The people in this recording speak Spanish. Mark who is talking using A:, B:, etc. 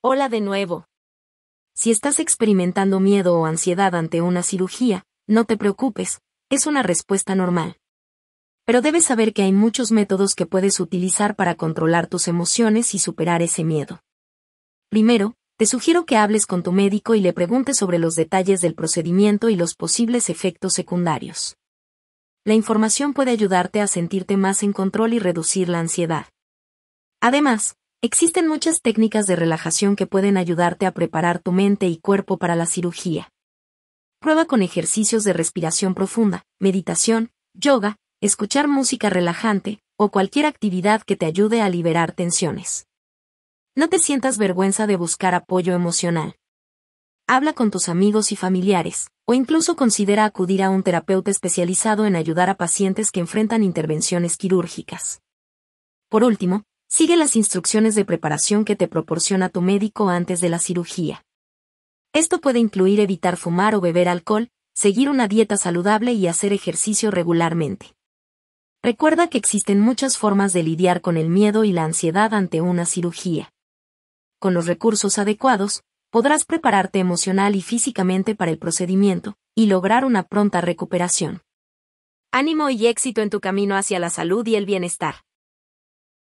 A: Hola de nuevo. Si estás experimentando miedo o ansiedad ante una cirugía, no te preocupes, es una respuesta normal. Pero debes saber que hay muchos métodos que puedes utilizar para controlar tus emociones y superar ese miedo. Primero, te sugiero que hables con tu médico y le preguntes sobre los detalles del procedimiento y los posibles efectos secundarios. La información puede ayudarte a sentirte más en control y reducir la ansiedad. Además, Existen muchas técnicas de relajación que pueden ayudarte a preparar tu mente y cuerpo para la cirugía. Prueba con ejercicios de respiración profunda, meditación, yoga, escuchar música relajante, o cualquier actividad que te ayude a liberar tensiones. No te sientas vergüenza de buscar apoyo emocional. Habla con tus amigos y familiares, o incluso considera acudir a un terapeuta especializado en ayudar a pacientes que enfrentan intervenciones quirúrgicas. Por último, Sigue las instrucciones de preparación que te proporciona tu médico antes de la cirugía. Esto puede incluir evitar fumar o beber alcohol, seguir una dieta saludable y hacer ejercicio regularmente. Recuerda que existen muchas formas de lidiar con el miedo y la ansiedad ante una cirugía. Con los recursos adecuados, podrás prepararte emocional y físicamente para el procedimiento, y lograr una pronta recuperación. Ánimo y éxito en tu camino hacia la salud y el
B: bienestar.